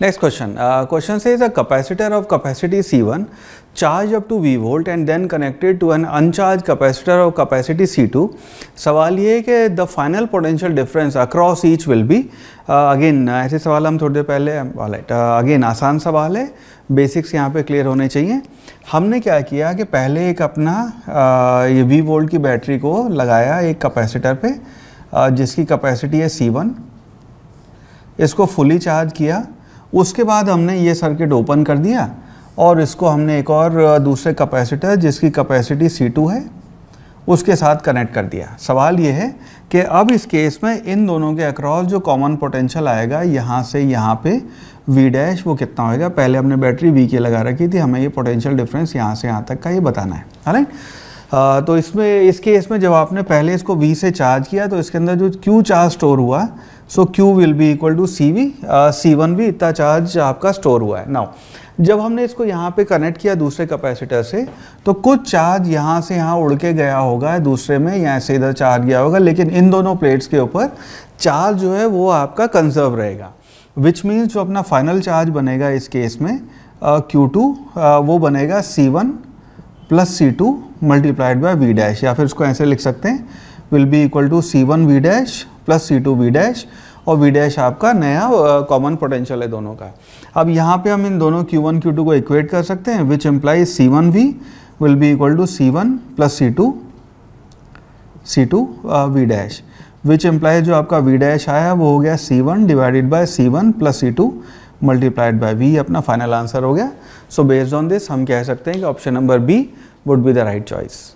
Next question. Uh, question says a capacitor of capacity C1 charged up to V volt and then connected to an uncharged capacitor of capacity C2. सवाल ये कि the final potential difference across each will be uh, again ऐसे सवाल हम थोड़ी देर पहले alright uh, again आसान सवाल है बेसिक्स यहाँ पे क्लियर होने चाहिए हमने क्या किया कि पहले एक अपना uh, ये V वोल्ट की बैटरी को लगाया एक कैपेसिटर पे uh, जिसकी कैपेसिटी है C1 इसको फुली चार्ज किया उसके बाद हमने ये सर्किट ओपन कर दिया और इसको हमने एक और दूसरे कैपेसिटर जिसकी कैपेसिटी C2 है उसके साथ कनेक्ट कर दिया सवाल ये है कि अब इस केस में इन दोनों के अक्रॉस जो कॉमन पोटेंशियल आएगा यहाँ से यहाँ पे V डैश वो कितना होएगा पहले हमने बैटरी V के लगा रखी थी हमें ये पोटेंशियल डिफरेंस यहाँ से यहाँ तक का ये बताना है राइट तो इसमें इस केस में जब आपने पहले इसको वी से चार्ज किया तो इसके अंदर जो क्यू चार्ज स्टोर हुआ so Q will be equal to C V C one भी इतना चार्ज आपका स्टोर हुआ है नाउ जब हमने इसको यहाँ पे कनेक्ट किया दूसरे कैपेसिटर से तो कुछ चार्ज यहाँ से यहाँ उड़ के गया होगा दूसरे में यहाँ से इधर चार्ज गया होगा लेकिन इन दोनों प्लेट्स के ऊपर चार्ज जो है वो आपका कंजर्व रहेगा विच मीन्स जो अपना फाइनल चार्ज बनेगा इस केस में क्यू uh, टू uh, वो बनेगा C one plus C two multiplied by V dash या फिर इसको ऐसे लिख सकते हैं will be equal to C one V dash plus C two V dash और वी डैश आपका नया कॉमन पोटेंशियल है दोनों का अब यहाँ पे हम इन दोनों क्यू वन क्यू टू को इक्वेट कर सकते हैं which imply C one V will be equal to C one plus C two C two V dash which imply जो आपका वी डैश आया वो हो गया C one divided by C one plus C two multiplied by V अपना final answer हो गया so based on this हम कह सकते हैं कि option number B would be the right choice